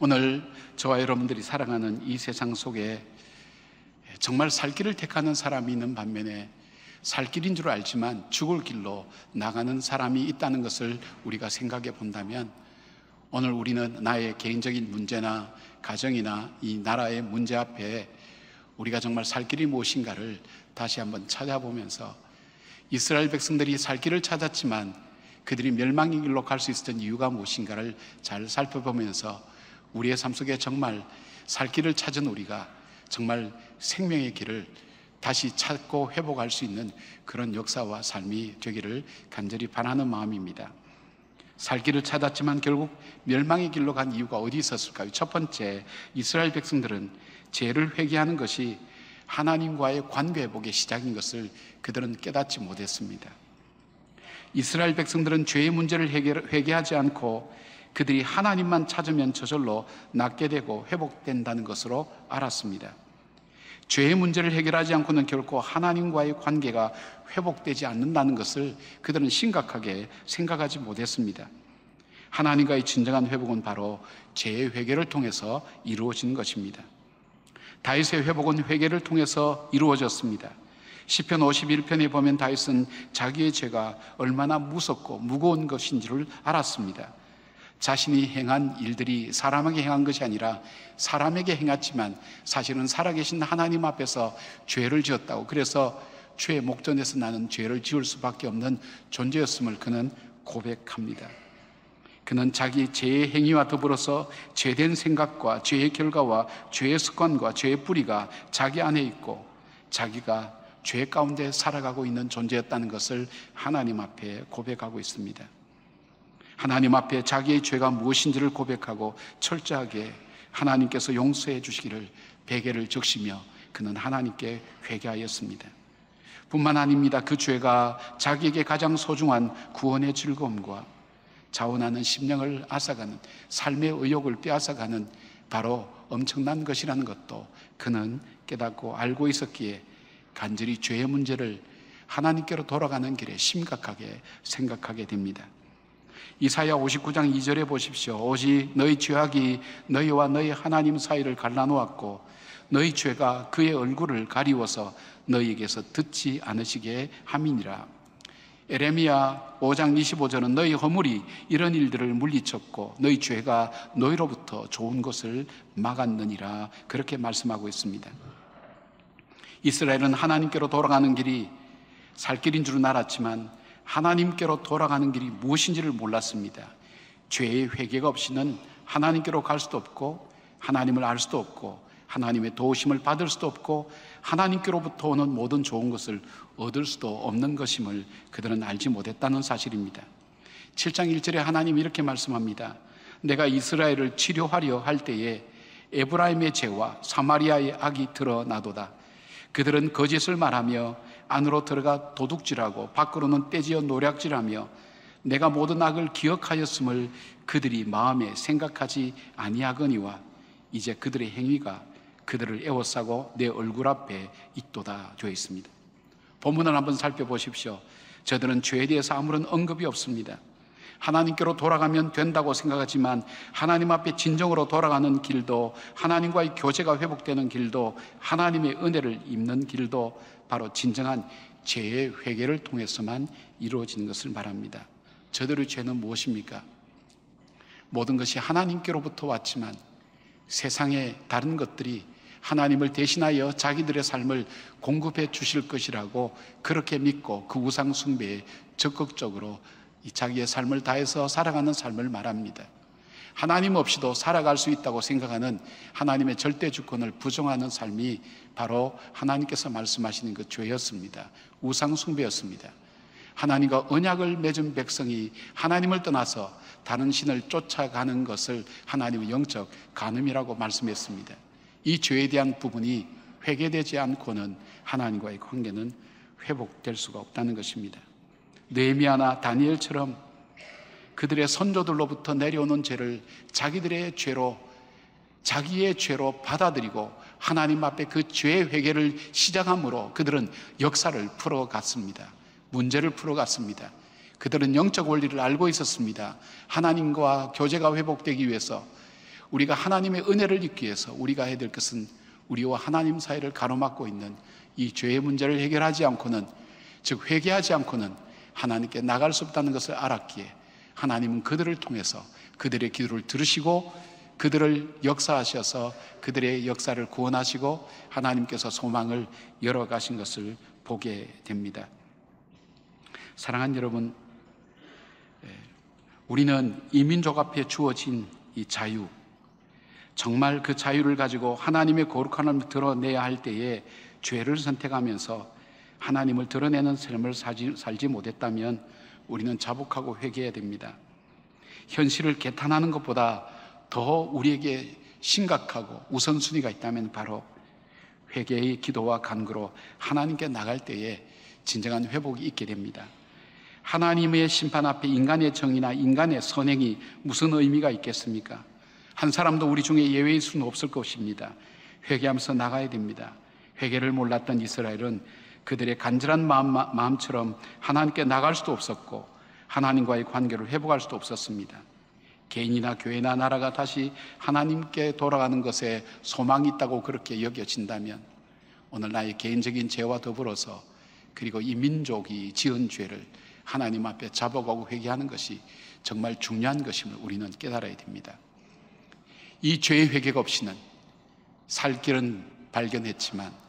오늘 저와 여러분들이 사랑하는이 세상 속에 정말 살 길을 택하는 사람이 있는 반면에 살 길인 줄 알지만 죽을 길로 나가는 사람이 있다는 것을 우리가 생각해 본다면 오늘 우리는 나의 개인적인 문제나 가정이나 이 나라의 문제 앞에 우리가 정말 살 길이 무엇인가를 다시 한번 찾아보면서 이스라엘 백성들이 살 길을 찾았지만 그들이 멸망의 길로 갈 수 있었던 이유가 무엇인가를 잘 살펴보면서 우리의 삶 속에 정말 살 길을 찾은 우리가 정말 생명의 길을 다시 찾고 회복할 수 있는 그런 역사와 삶이 되기를 간절히 바라는 마음입니다. 살 길을 찾았지만 결국 멸망의 길로 간 이유가 어디 있었을까요? 첫 번째, 이스라엘 백성들은 죄를 회개하는 것이 하나님과의 관계 회복의 시작인 것을 그들은 깨닫지 못했습니다. 이스라엘 백성들은 죄의 문제를 회개, 회개하지 않고 그들이 하나님만 찾으면 저절로 낫게 되고 회복된다는 것으로 알았습니다. 죄의 문제를 해결하지 않고는 결코 하나님과의 관계가 회복되지 않는다는 것을 그들은 심각하게 생각하지 못했습니다. 하나님과의 진정한 회복은 바로 죄의 회개를 통해서 이루어지 것입니다. 다윗의 회복은 회개를 통해서 이루어졌습니다. 시편 51편에 보면 다윗은 자기의 죄가 얼마나 무섭고 무거운 것인지를 알았습니다. 자신이 행한 일들이 사람에게 행한 것이 아니라 사람에게 행했지만 사실은 살아계신 하나님 앞에서 죄를 지었다고 그래서 죄의 목전에서 나는 죄를 지을 수밖에 없는 존재였음을 그는 고백합니다. 그는 자기 죄의 행위와 더불어서 죄된 생각과 죄의 결과와 죄의 습관과 죄의 뿌리가 자기 안에 있고 자기가 죄 가운데 살아가고 있는 존재였다는 것을 하나님 앞에 고백하고 있습니다. 하나님 앞에 자기의 죄가 무엇인지를 고백하고 철저하게 하나님께서 용서해 주시기를 베개를 적시며 그는 하나님께 회개하였습니다. 뿐만 아닙니다. 그 죄가 자기에게 가장 소중한 구원의 즐거움과 자원하는 심령을 앗아가는 삶의 의욕을 빼앗아가는 바로 엄청난 것이라는 것도 그는 깨닫고 알고 있었기에 간절히 죄의 문제를 하나님께로 돌아가는 길에 심각하게 생각하게 됩니다. 이사야 59장 2절에 보십시오. 옷이 너희 죄악이 너희와 너희 하나님 사이를 갈라놓았고 너희 죄가 그의 얼굴을 가리워서 너희에게서 듣지 않으시게 함이니라. 에레미야 5장 25절은 너희 허물이 이런 일들을 물리쳤고 너희 죄가 너희로부터 좋은 것을 막았느니라 그렇게 말씀하고 있습니다. 이스라엘은 하나님께로 돌아가는 길이 살 길인 줄은 알았지만 하나님께로 돌아가는 길이 무엇인지를 몰랐습니다. 죄의 회개가 없이는 하나님께로 갈 수도 없고 하나님을 알 수도 없고 하나님의 도우심을 받을 수도 없고 하나님께로부터 오는 모든 좋은 것을 얻을 수도 없는 것임을 그들은 알지 못했다는 사실입니다. 7장 1절에 하나님이 이렇게 말씀합니다. 내가 이스라엘을 치료하려 할 때에 에브라임의 죄와 사마리아의 악이 드러나도다. 그들은 거짓을 말하며 안으로 들어가 도둑질하고 밖으로는 떼지어 노략질하며 내가 모든 악을 기억하였음을 그들이 마음에 생각하지 아니하거니와 이제 그들의 행위가 그들을 애워싸고 내 얼굴 앞에 있도다 되어 있습니다. 본문을 한번 살펴보십시오. 저들은 죄에 대해서 아무런 언급이 없습니다. 하나님께로 돌아가면 된다고 생각하지만 하나님 앞에 진정으로 돌아가는 길도 하나님과의 교제가 회복되는 길도 하나님의 은혜를 입는 길도 바로 진정한 죄의 회개를 통해서만 이루어지는 것을 말합니다. 저들의 죄는 무엇입니까? 모든 것이 하나님께로부터 왔지만 세상의 다른 것들이 하나님을 대신하여 자기들의 삶을 공급해 주실 것이라고 그렇게 믿고 그 우상숭배에 적극적으로 이 자기의 삶을 다해서 살아가는 삶을 말합니다. 하나님 없이도 살아갈 수 있다고 생각하는 하나님의 절대 주권을 부정하는 삶이 바로 하나님께서 말씀하시는 그 죄였습니다. 우상숭배였습니다. 하나님과 언약을 맺은 백성이 하나님을 떠나서 다른 신을 쫓아가는 것을 하나님의 영적 간음이라고 말씀했습니다. 이 죄에 대한 부분이 회개되지 않고는 하나님과의 관계는 회복될 수가 없다는 것입니다. 네미아나 다니엘처럼 그들의 선조들로부터 내려오는 죄를 자기들의 죄로 자기의 죄로 받아들이고 하나님 앞에 그 죄의 회개를 시작함으로 그들은 역사를 풀어갔습니다. 문제를 풀어갔습니다. 그들은 영적 원리를 알고 있었습니다. 하나님과 교제가 회복되기 위해서 우리가 하나님의 은혜를 입기 위해서 우리가 해야 될 것은 우리와 하나님 사이를 가로막고 있는 이 죄의 문제를 해결하지 않고는 즉 회개하지 않고는 하나님께 나갈 수 없다는 것을 알았기에 하나님은 그들을 통해서 그들의 기도를 들으시고 그들을 역사하셔서 그들의 역사를 구원하시고 하나님께서 소망을 열어가신 것을 보게 됩니다. 사랑한 여러분, 예, 우리는 이민족 앞에 주어진 이 자유, 정말 그 자유를 가지고 하나님의 거룩함을 드러내야 할 때에 죄를 선택하면서 하나님을 드러내는 삶을 살지, 살지 못했다면 우리는 자복하고 회개해야 됩니다. 현실을 개탄하는 것보다 더 우리에게 심각하고 우선순위가 있다면 바로 회개의 기도와 간구로 하나님께 나갈 때에 진정한 회복이 있게 됩니다. 하나님의 심판 앞에 인간의 정의나 인간의 선행이 무슨 의미가 있겠습니까? 한 사람도 우리 중에 예외일 수는 없을 것입니다. 회개하면서 나가야 됩니다. 회개를 몰랐던 이스라엘은 그들의 간절한 마음, 마음처럼 하나님께 나갈 수도 없었고 하나님과의 관계를 회복할 수도 없었습니다. 개인이나 교회나 나라가 다시 하나님께 돌아가는 것에 소망이 있다고 그렇게 여겨진다면 오늘 나의 개인적인 죄와 더불어서 그리고 이 민족이 지은 죄를 하나님 앞에 잡아가고 회개하는 것이 정말 중요한 것임을 우리는 깨달아야 됩니다. 이 죄의 회개가 없이는 살 길은 발견했지만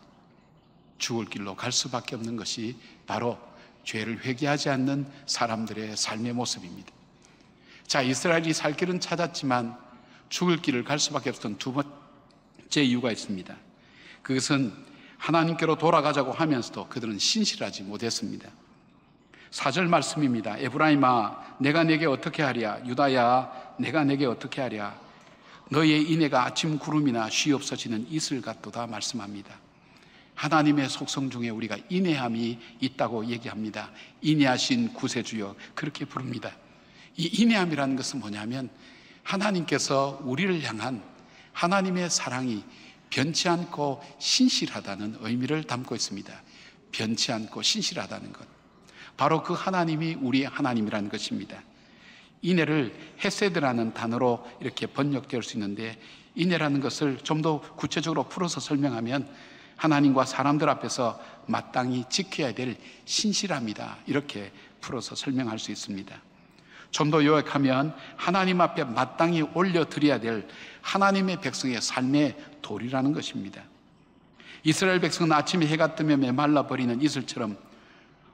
죽을 길로 갈 수밖에 없는 것이 바로 죄를 회개하지 않는 사람들의 삶의 모습입니다. 자, 이스라엘이 살 길은 찾았지만 죽을 길을 갈 수밖에 없던 두 번째 이유가 있습니다. 그것은 하나님께로 돌아가자고 하면서도 그들은 신실하지 못했습니다. 사절 말씀입니다. 에브라임아, 내가 내게 어떻게 하랴? 유다야, 내가 내게 어떻게 하랴? 너의 인해가 아침 구름이나 쉬 없어지는 이슬 같도다 말씀합니다. 하나님의 속성 중에 우리가 인내함이 있다고 얘기합니다. 인내하신 구세주여 그렇게 부릅니다. 이 인내함이라는 것은 뭐냐면 하나님께서 우리를 향한 하나님의 사랑이 변치 않고 신실하다는 의미를 담고 있습니다. 변치 않고 신실하다는 것. 바로 그 하나님이 우리 하나님이라는 것입니다. 인애를 헤세드라는 단어로 이렇게 번역될 수 있는데 인애라는 것을 좀 더 구체적으로 풀어서 설명하면 하나님과 사람들 앞에서 마땅히 지켜야 될신실합니다 이렇게 풀어서 설명할 수 있습니다. 좀 더 요약하면 하나님 앞에 마땅히 올려드려야 될 하나님의 백성의 삶의 도리라는 것입니다. 이스라엘 백성은 아침에 해가 뜨면 메말라 버리는 이슬처럼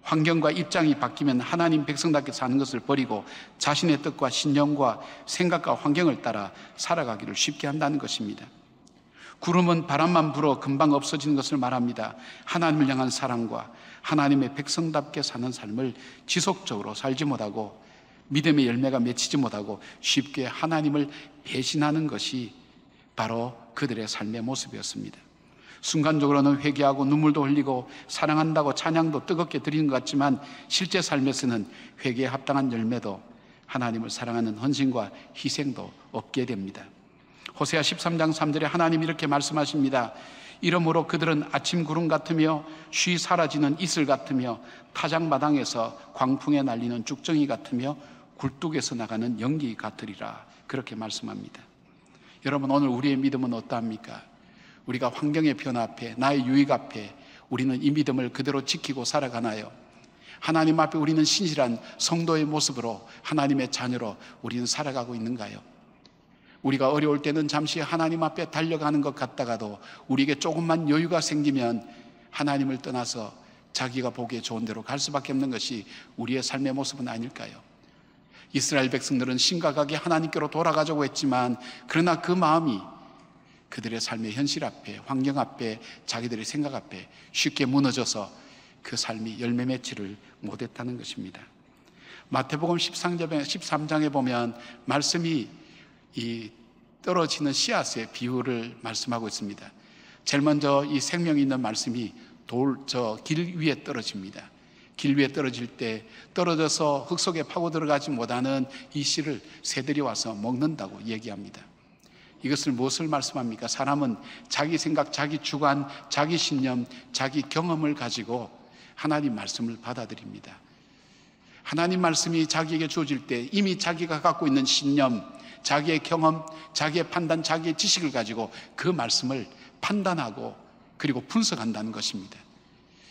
환경과 입장이 바뀌면 하나님 백성답게 사는 것을 버리고 자신의 뜻과 신념과 생각과 환경을 따라 살아가기를 쉽게 한다는 것입니다. 구름은 바람만 불어 금방 없어지는 것을 말합니다. 하나님을 향한 사랑과 하나님의 백성답게 사는 삶을 지속적으로 살지 못하고 믿음의 열매가 맺히지 못하고 쉽게 하나님을 배신하는 것이 바로 그들의 삶의 모습이었습니다. 순간적으로는 회개하고 눈물도 흘리고 사랑한다고 찬양도 뜨겁게 드리는 것 같지만 실제 삶에서는 회개에 합당한 열매도 하나님을 사랑하는 헌신과 희생도 없게 됩니다. 호세아 13장 3절에 하나님 이렇게 말씀하십니다. 이러므로 그들은 아침 구름 같으며 쉬 사라지는 이슬 같으며 타작마당에서 광풍에 날리는 쭉정이 같으며 굴뚝에서 나가는 연기 같으리라 그렇게 말씀합니다. 여러분 오늘 우리의 믿음은 어떠합니까? 우리가 환경의 변화 앞에 나의 유익 앞에 우리는 이 믿음을 그대로 지키고 살아가나요? 하나님 앞에 우리는 신실한 성도의 모습으로 하나님의 자녀로 우리는 살아가고 있는가요? 우리가 어려울 때는 잠시 하나님 앞에 달려가는 것 같다가도 우리에게 조금만 여유가 생기면 하나님을 떠나서 자기가 보기에 좋은 대로 갈 수밖에 없는 것이 우리의 삶의 모습은 아닐까요? 이스라엘 백성들은 심각하게 하나님께로 돌아가자고 했지만 그러나 그 마음이 그들의 삶의 현실 앞에 환경 앞에 자기들의 생각 앞에 쉽게 무너져서 그 삶이 열매 맺지를 못했다는 것입니다. 마태복음 13장에 보면 말씀이 이 떨어지는 씨앗의 비유를 말씀하고 있습니다. 제일 먼저 이 생명이 있는 말씀이 돌, 저 길 위에 떨어집니다. 길 위에 떨어질 때 떨어져서 흙 속에 파고 들어가지 못하는 이 씨를 새들이 와서 먹는다고 얘기합니다. 이것을 무엇을 말씀합니까? 사람은 자기 생각, 자기 주관, 자기 신념, 자기 경험을 가지고 하나님 말씀을 받아들입니다. 하나님 말씀이 자기에게 주어질 때 이미 자기가 갖고 있는 신념, 자기의 경험, 자기의 판단, 자기의 지식을 가지고 그 말씀을 판단하고 그리고 분석한다는 것입니다.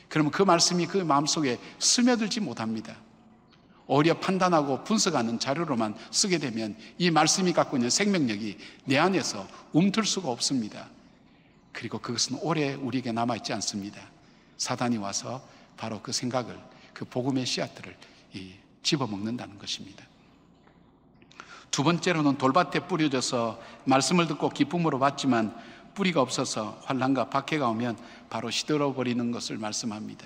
그러면 그 말씀이 그 마음속에 스며들지 못합니다. 오히려 판단하고 분석하는 자료로만 쓰게 되면 이 말씀이 갖고 있는 생명력이 내 안에서 움틀 수가 없습니다. 그리고 그것은 오래 우리에게 남아있지 않습니다. 사단이 와서 바로 그 생각을, 그 복음의 씨앗들을 집어먹는다는 것입니다. 두 번째로는 돌밭에 뿌려져서 말씀을 듣고 기쁨으로 받지만 뿌리가 없어서 환란과 박해가 오면 바로 시들어 버리는 것을 말씀합니다.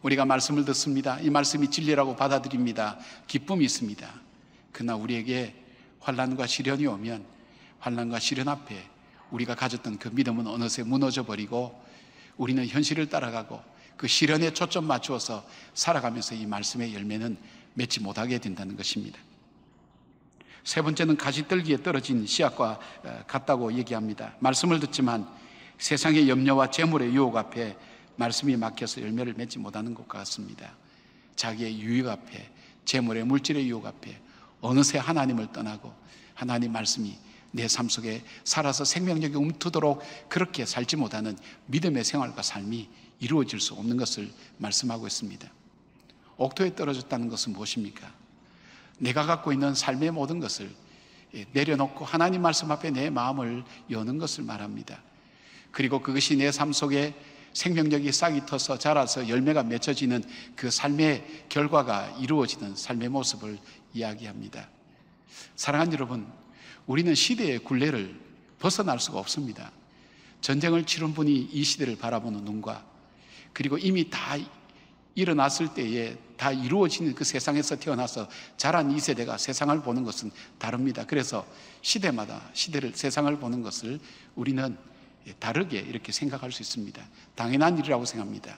우리가 말씀을 듣습니다. 이 말씀이 진리라고 받아들입니다. 기쁨이 있습니다. 그러나 우리에게 환란과 시련이 오면 환란과 시련 앞에 우리가 가졌던 그 믿음은 어느새 무너져 버리고 우리는 현실을 따라가고 그 시련에 초점 맞추어서 살아가면서 이 말씀의 열매는 맺지 못하게 된다는 것입니다. 세 번째는 가시떨기에 떨어진 씨앗과 어, 같다고 얘기합니다. 말씀을 듣지만 세상의 염려와 재물의 유혹 앞에 말씀이 막혀서 열매를 맺지 못하는 것 같습니다. 자기의 유익 앞에 재물의 물질의 유혹 앞에 어느새 하나님을 떠나고 하나님 말씀이 내 삶 속에 살아서 생명력이 움트도록 그렇게 살지 못하는 믿음의 생활과 삶이 이루어질 수 없는 것을 말씀하고 있습니다. 옥토에 떨어졌다는 것은 무엇입니까? 내가 갖고 있는 삶의 모든 것을 예, 내려놓고 하나님 말씀 앞에 내 마음을 여는 것을 말합니다. 그리고 그것이 내 삶 속에 생명력이 싹이 터서 자라서 열매가 맺혀지는 그 삶의 결과가 이루어지는 삶의 모습을 이야기합니다. 사랑하 여러분, 우리는 시대의 굴레를 벗어날 수가 없습니다. 전쟁을 치른 분이 이 시대를 바라보는 눈과 그리고 이미 다 일어났을 때에 다 이루어지는 그 세상에서 태어나서 자란 이 세대가 세상을 보는 것은 다릅니다. 그래서 시대마다 시대를 세상을 보는 것을 우리는 다르게 이렇게 생각할 수 있습니다. 당연한 일이라고 생각합니다.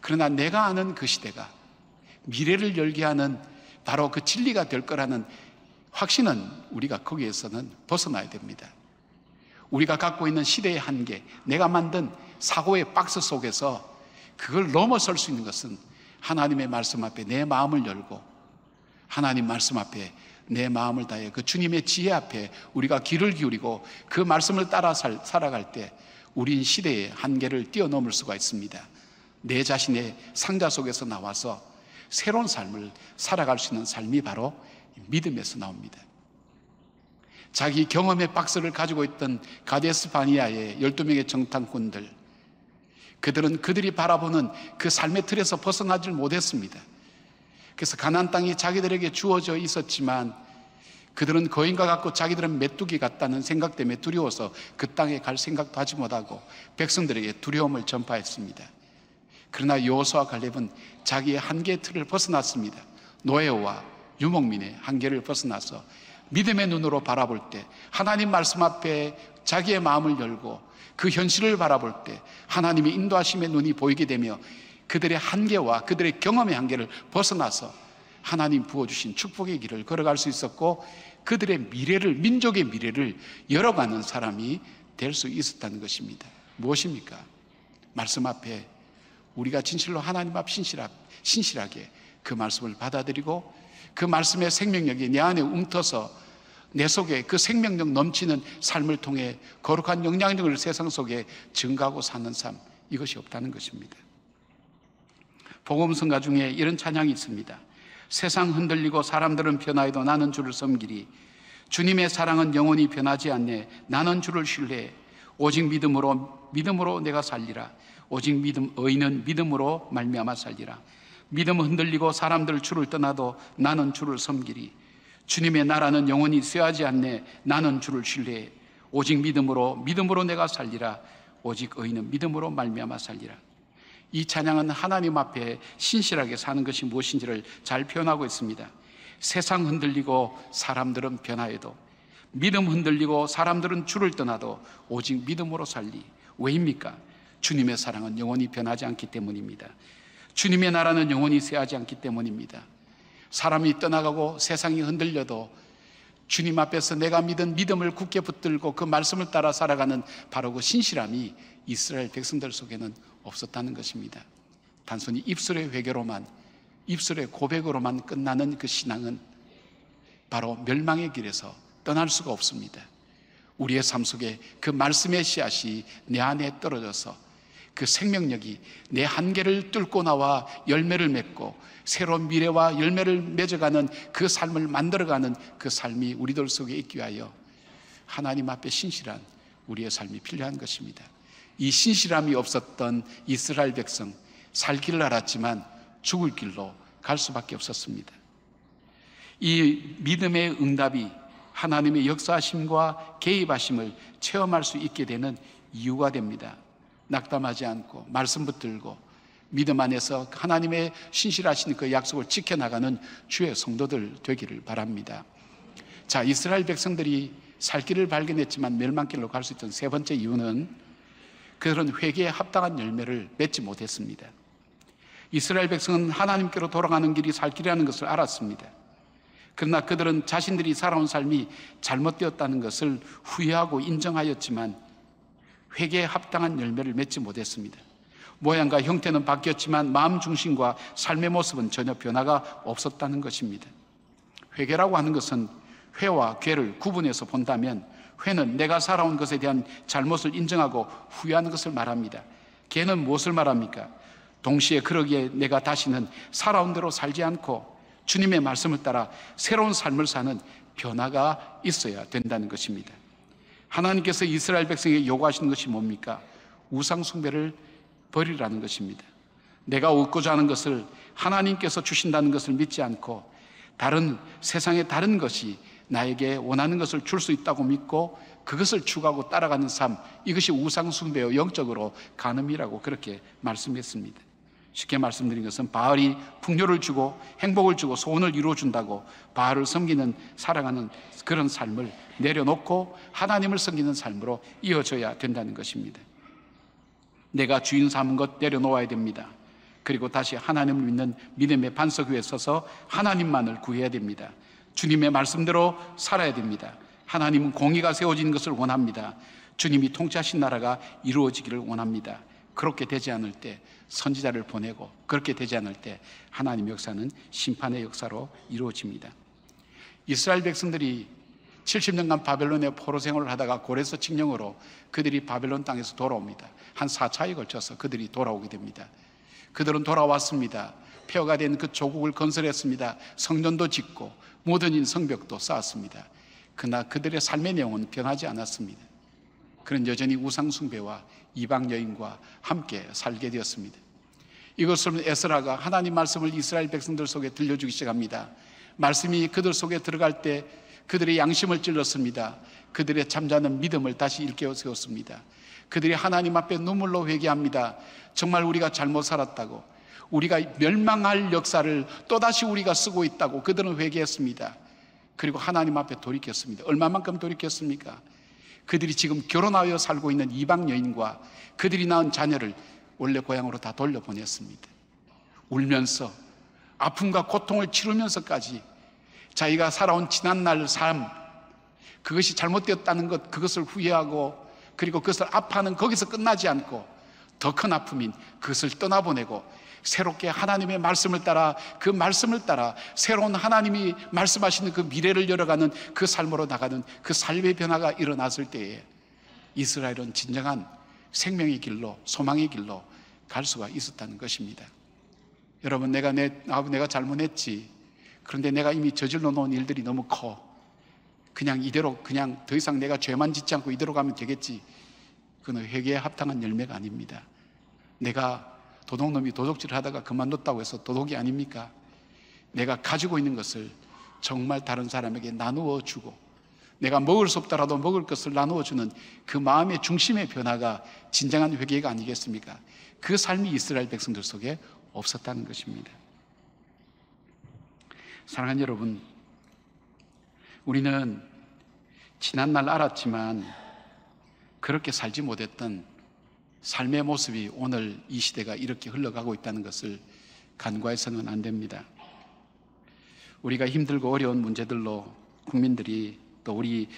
그러나 내가 아는 그 시대가 미래를 열게 하는 바로 그 진리가 될 거라는 확신은 우리가 거기에서는 벗어나야 됩니다. 우리가 갖고 있는 시대의 한계, 내가 만든 사고의 박스 속에서 그걸 넘어설 수 있는 것은 하나님의 말씀 앞에 내 마음을 열고 하나님 말씀 앞에 내 마음을 다해 그 주님의 지혜 앞에 우리가 귀를 기울이고 그 말씀을 따라 살, 살아갈 때우린 시대의 한계를 뛰어넘을 수가 있습니다. 내 자신의 상자 속에서 나와서 새로운 삶을 살아갈 수 있는 삶이 바로 믿음에서 나옵니다. 자기 경험의 박스를 가지고 있던 가데스 바니아의 12명의 정탐꾼들 그들은 그들이 바라보는 그 삶의 틀에서 벗어나질 못했습니다. 그래서 가난 땅이 자기들에게 주어져 있었지만 그들은 거인과 같고 자기들은 메뚜기 같다는 생각 때문에 두려워서 그 땅에 갈 생각도 하지 못하고 백성들에게 두려움을 전파했습니다. 그러나 요호수아 갈렙은 자기의 한계 틀을 벗어났습니다. 노예와 유목민의 한계를 벗어나서 믿음의 눈으로 바라볼 때 하나님 말씀 앞에 자기의 마음을 열고 그 현실을 바라볼 때 하나님의 인도하심의 눈이 보이게 되며 그들의 한계와 그들의 경험의 한계를 벗어나서 하나님 부어주신 축복의 길을 걸어갈 수 있었고 그들의 미래를, 민족의 미래를 열어가는 사람이 될 수 있었다는 것입니다. 무엇입니까? 말씀 앞에 우리가 진실로 하나님 앞 신실하, 신실하게 그 말씀을 받아들이고 그 말씀의 생명력이 내 안에 움터서 내 속에 그 생명력 넘치는 삶을 통해 거룩한 영향력을 세상 속에 증가하고 사는 삶 이것이 없다는 것입니다. 복음성가 중에 이런 찬양이 있습니다. 세상 흔들리고 사람들은 변하여도 나는 주를 섬기리. 주님의 사랑은 영원히 변하지 않네. 나는 주를 신뢰 오직 믿음으로 믿음으로 내가 살리라. 오직 믿음 의인 믿음으로 말미암아 살리라. 믿음 흔들리고 사람들 주를 떠나도 나는 주를 섬기리. 주님의 나라는 영원히 쇠하지 않네. 나는 주를 신뢰해. 오직 믿음으로 믿음으로 내가 살리라. 오직 의인은 믿음으로 말미암아 살리라. 이 찬양은 하나님 앞에 신실하게 사는 것이 무엇인지를 잘 표현하고 있습니다. 세상 흔들리고 사람들은 변화해도 믿음 흔들리고 사람들은 주를 떠나도 오직 믿음으로 살리. 왜입니까? 주님의 사랑은 영원히 변하지 않기 때문입니다. 주님의 나라는 영원히 쇠하지 않기 때문입니다. 사람이 떠나가고 세상이 흔들려도 주님 앞에서 내가 믿은 믿음을 굳게 붙들고 그 말씀을 따라 살아가는 바로 그 신실함이 이스라엘 백성들 속에는 없었다는 것입니다. 단순히 입술의 회개로만 입술의 고백으로만 끝나는 그 신앙은 바로 멸망의 길에서 떠날 수가 없습니다. 우리의 삶 속에 그 말씀의 씨앗이 내 안에 떨어져서 그 생명력이 내 한계를 뚫고 나와 열매를 맺고 새로운 미래와 열매를 맺어가는 그 삶을 만들어가는 그 삶이 우리들 속에 있기 위하여 하나님 앞에 신실한 우리의 삶이 필요한 것입니다. 이 신실함이 없었던 이스라엘 백성 살 길을 알았지만 죽을 길로 갈 수밖에 없었습니다. 이 믿음의 응답이 하나님의 역사심과 개입하심을 체험할 수 있게 되는 이유가 됩니다. 낙담하지 않고 말씀 붙들고 믿음 안에서 하나님의 신실하신 그 약속을 지켜나가는 주의 성도들 되기를 바랍니다. 자, 이스라엘 백성들이 살 길을 발견했지만 멸망길로 갈 수 있던 세 번째 이유는 그들은 회개에 합당한 열매를 맺지 못했습니다. 이스라엘 백성은 하나님께로 돌아가는 길이 살 길이라는 것을 알았습니다. 그러나 그들은 자신들이 살아온 삶이 잘못되었다는 것을 후회하고 인정하였지만 회개에 합당한 열매를 맺지 못했습니다. 모양과 형태는 바뀌었지만 마음 중심과 삶의 모습은 전혀 변화가 없었다는 것입니다. 회개라고 하는 것은 회와 괴를 구분해서 본다면 회는 내가 살아온 것에 대한 잘못을 인정하고 후회하는 것을 말합니다. 개는 무엇을 말합니까? 동시에 그러기에 내가 다시는 살아온 대로 살지 않고 주님의 말씀을 따라 새로운 삶을 사는 변화가 있어야 된다는 것입니다. 하나님께서 이스라엘 백성에게 요구하시는 것이 뭡니까? 우상숭배를 버리라는 것입니다. 내가 얻고자 하는 것을 하나님께서 주신다는 것을 믿지 않고 다른 세상의 다른 것이 나에게 원하는 것을 줄 수 있다고 믿고 그것을 추구하고 따라가는 삶 이것이 우상숭배요 영적으로 간음이라고 그렇게 말씀했습니다. 쉽게 말씀드린 것은 바알이 풍요를 주고 행복을 주고 소원을 이루어 준다고 바알을 섬기는 사랑하는 그런 삶을 내려놓고 하나님을 섬기는 삶으로 이어져야 된다는 것입니다. 내가 주인 삼은 것 내려놓아야 됩니다. 그리고 다시 하나님을 믿는 믿음의 반석 위에 서서 하나님만을 구해야 됩니다. 주님의 말씀대로 살아야 됩니다. 하나님은 공의가 세워지는 것을 원합니다. 주님이 통치하신 나라가 이루어지기를 원합니다. 그렇게 되지 않을 때 선지자를 보내고 그렇게 되지 않을 때 하나님 역사는 심판의 역사로 이루어집니다. 이스라엘 백성들이 70년간 바벨론의 포로 생활을 하다가 고래서 칙령으로 그들이 바벨론 땅에서 돌아옵니다. 한 4차에 걸쳐서 그들이 돌아오게 됩니다. 그들은 돌아왔습니다. 폐허가 된 그 조국을 건설했습니다. 성전도 짓고 모든 인 성벽도 쌓았습니다. 그러나 그들의 삶의 내용은 변하지 않았습니다. 그는 여전히 우상숭배와 이방 여인과 함께 살게 되었습니다. 이것을 에스라가 하나님 말씀을 이스라엘 백성들 속에 들려주기 시작합니다. 말씀이 그들 속에 들어갈 때 그들의 양심을 찔렀습니다. 그들의 잠자는 믿음을 다시 일깨워 세웠습니다. 그들이 하나님 앞에 눈물로 회개합니다. 정말 우리가 잘못 살았다고. 우리가 멸망할 역사를 또다시 우리가 쓰고 있다고 그들은 회개했습니다. 그리고 하나님 앞에 돌이켰습니다. 얼마만큼 돌이켰습니까? 그들이 지금 결혼하여 살고 있는 이방 여인과 그들이 낳은 자녀를 원래 고향으로 다 돌려보냈습니다. 울면서 아픔과 고통을 치르면서까지 자기가 살아온 지난날 삶, 그것이 잘못되었다는 것, 그것을 후회하고, 그리고 그것을 아파하는 거기서 끝나지 않고, 더 큰 아픔인 그것을 떠나보내고, 새롭게 하나님의 말씀을 따라, 그 말씀을 따라, 새로운 하나님이 말씀하시는 그 미래를 열어가는 그 삶으로 나가는 그 삶의 변화가 일어났을 때에, 이스라엘은 진정한 생명의 길로, 소망의 길로 갈 수가 있었다는 것입니다. 여러분, 내가 내, 아, 내가 잘못했지. 그런데 내가 이미 저질러 놓은 일들이 너무 커. 그냥 이대로 그냥 더 이상 내가 죄만 짓지 않고 이대로 가면 되겠지. 그건 회개에 합당한 열매가 아닙니다. 내가 도둑놈이 도둑질을 하다가 그만뒀다고 해서 도둑이 아닙니까? 내가 가지고 있는 것을 정말 다른 사람에게 나누어 주고 내가 먹을 수 없다라도 먹을 것을 나누어 주는 그 마음의 중심의 변화가 진정한 회개가 아니겠습니까? 그 삶이 이스라엘 백성들 속에 없었다는 것입니다. 사랑하는 여러분, 우리는 지난날 알았지만 그렇게 살지 못했던 삶의 모습이 오늘 이 시대가 이렇게 흘러가고 있다는 것을 간과해서는 안 됩니다. 우리가 힘들고 어려운 문제들로 국민들이 또 우리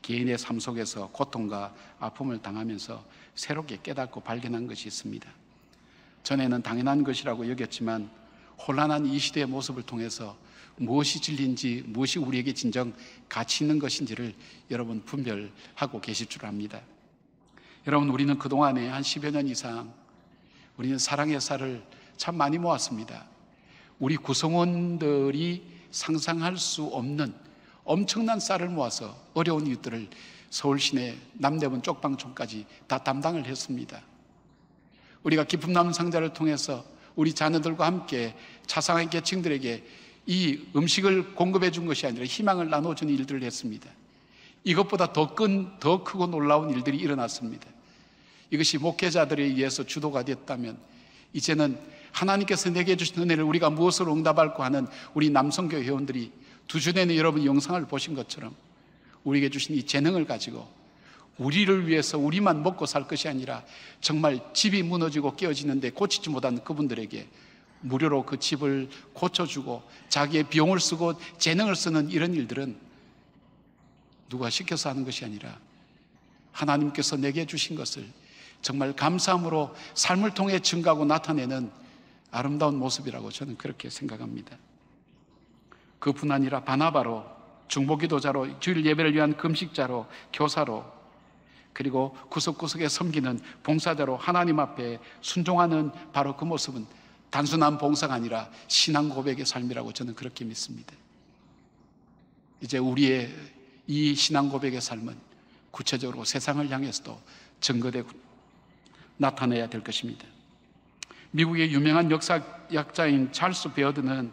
개인의 삶 속에서 고통과 아픔을 당하면서 새롭게 깨닫고 발견한 것이 있습니다. 전에는 당연한 것이라고 여겼지만 혼란한 이 시대의 모습을 통해서 무엇이 진리인지 무엇이 우리에게 진정 가치 있는 것인지를 여러분 분별하고 계실 줄 압니다. 여러분 우리는 그동안에 한 10여 년 이상 우리는 사랑의 살을 참 많이 모았습니다. 우리 구성원들이 상상할 수 없는 엄청난 쌀을 모아서 어려운 이웃들을 서울 시내 남대문 쪽방촌까지 다 담당을 했습니다. 우리가 기쁨 남은 상자를 통해서 우리 자녀들과 함께 차상의 계층들에게 이 음식을 공급해 준 것이 아니라 희망을 나눠준 일들을 했습니다. 이것보다 더 큰, 더 크고 놀라운 일들이 일어났습니다. 이것이 목회자들에 의해서 주도가 됐다면 이제는 하나님께서 내게 주신 은혜를 우리가 무엇으로 응답할까 하는 우리 남성교 회원들이 두 주년에 여러분 영상을 보신 것처럼 우리에게 주신 이 재능을 가지고 우리를 위해서 우리만 먹고 살 것이 아니라 정말 집이 무너지고 깨어지는데 고치지 못한 그분들에게 무료로 그 집을 고쳐주고 자기의 비용을 쓰고 재능을 쓰는 이런 일들은 누가 시켜서 하는 것이 아니라 하나님께서 내게 주신 것을 정말 감사함으로 삶을 통해 증가하고 나타내는 아름다운 모습이라고 저는 그렇게 생각합니다. 그뿐 아니라 바나바로 중보기도자로 주일 예배를 위한 금식자로 교사로 그리고 구석구석에 섬기는 봉사자로 하나님 앞에 순종하는 바로 그 모습은 단순한 봉사가 아니라 신앙 고백의 삶이라고 저는 그렇게 믿습니다. 이제 우리의 이 신앙 고백의 삶은 구체적으로 세상을 향해서도 증거되고 나타내야 될 것입니다. 미국의 유명한 역사학자인 찰스 베어드는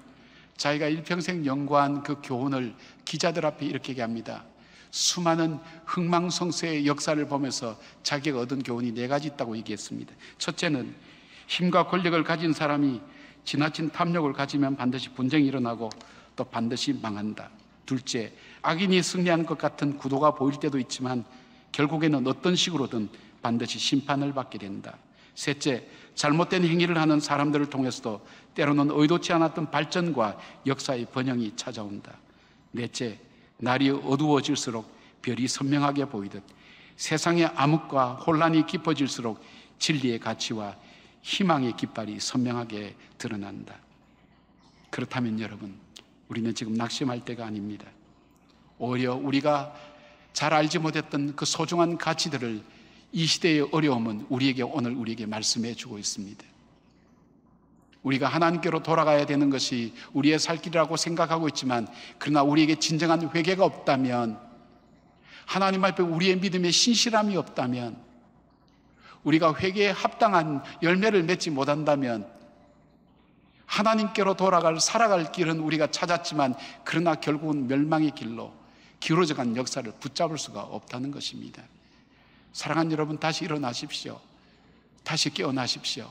자기가 일평생 연구한 그 교훈을 기자들 앞에 이렇게 얘기합니다. 수많은 흥망성쇠의 역사를 보면서 자기가 얻은 교훈이 네 가지 있다고 얘기했습니다. 첫째는 힘과 권력을 가진 사람이 지나친 탐욕을 가지면 반드시 분쟁이 일어나고 또 반드시 망한다. 둘째, 악인이 승리한 것 같은 구도가 보일 때도 있지만 결국에는 어떤 식으로든 반드시 심판을 받게 된다. 셋째, 잘못된 행위를 하는 사람들을 통해서도 때로는 의도치 않았던 발전과 역사의 번영이 찾아온다. 넷째, 날이 어두워질수록 별이 선명하게 보이듯 세상의 암흑과 혼란이 깊어질수록 진리의 가치와 희망의 깃발이 선명하게 드러난다. 그렇다면 여러분, 우리는 지금 낙심할 때가 아닙니다. 오히려 우리가 잘 알지 못했던 그 소중한 가치들을 이 시대의 어려움은 우리에게 오늘 우리에게 말씀해 주고 있습니다. 우리가 하나님께로 돌아가야 되는 것이 우리의 살 길이라고 생각하고 있지만 그러나 우리에게 진정한 회개가 없다면 하나님 앞에 우리의 믿음에 신실함이 없다면 우리가 회개에 합당한 열매를 맺지 못한다면 하나님께로 돌아갈 살아갈 길은 우리가 찾았지만 그러나 결국은 멸망의 길로 기울어져간 역사를 붙잡을 수가 없다는 것입니다. 사랑하 여러분 다시 일어나십시오. 다시 깨어나십시오.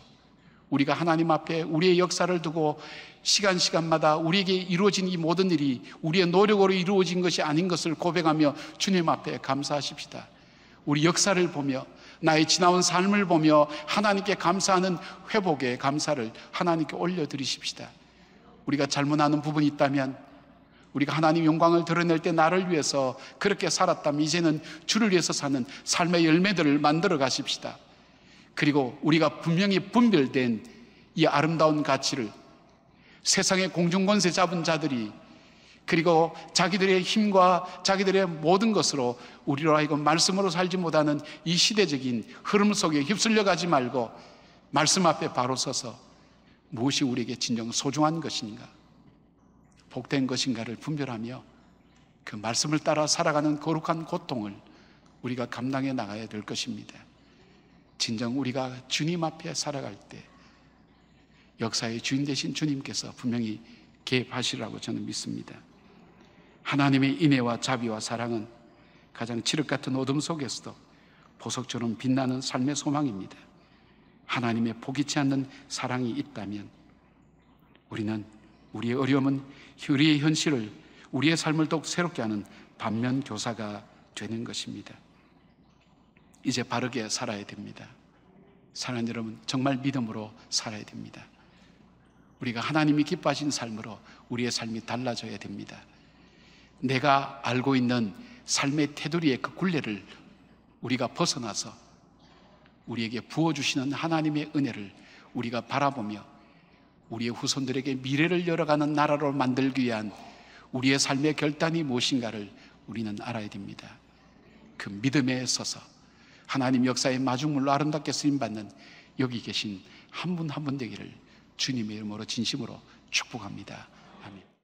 우리가 하나님 앞에 우리의 역사를 두고 시간 시간마다 우리에게 이루어진 이 모든 일이 우리의 노력으로 이루어진 것이 아닌 것을 고백하며 주님 앞에 감사하십시다. 우리 역사를 보며 나의 지나온 삶을 보며 하나님께 감사하는 회복의 감사를 하나님께 올려드리십시다. 우리가 잘못하는 부분이 있다면 우리가 하나님 영광을 드러낼 때 나를 위해서 그렇게 살았다면 이제는 주를 위해서 사는 삶의 열매들을 만들어 가십시다. 그리고 우리가 분명히 분별된 이 아름다운 가치를 세상의 공중권세 잡은 자들이 그리고 자기들의 힘과 자기들의 모든 것으로 우리로 하여금 말씀으로 살지 못하는 이 시대적인 흐름 속에 휩쓸려 가지 말고 말씀 앞에 바로 서서 무엇이 우리에게 진정 소중한 것인가, 복된 것인가를 분별하며 그 말씀을 따라 살아가는 거룩한 고통을 우리가 감당해 나가야 될 것입니다. 진정 우리가 주님 앞에 살아갈 때 역사의 주인 되신 주님께서 분명히 개입하시라고 저는 믿습니다. 하나님의 인애와 자비와 사랑은 가장 칠흑 같은 어둠 속에서도 보석처럼 빛나는 삶의 소망입니다. 하나님의 포기치 않는 사랑이 있다면 우리는 우리의 어려움은 우리의 현실을 우리의 삶을 더욱 새롭게 하는 반면 교사가 되는 것입니다. 이제 바르게 살아야 됩니다. 사랑하는 여러분, 정말 믿음으로 살아야 됩니다. 우리가 하나님이 기뻐하신 삶으로 우리의 삶이 달라져야 됩니다. 내가 알고 있는 삶의 테두리의 그 굴레를 우리가 벗어나서 우리에게 부어주시는 하나님의 은혜를 우리가 바라보며 우리의 후손들에게 미래를 열어가는 나라로 만들기 위한 우리의 삶의 결단이 무엇인가를 우리는 알아야 됩니다. 그 믿음에 서서 하나님 역사의 마중물로 아름답게 쓰임받는 여기 계신 한 분 한분 한분 되기를 주님의 이름으로 진심으로 축복합니다. 아멘.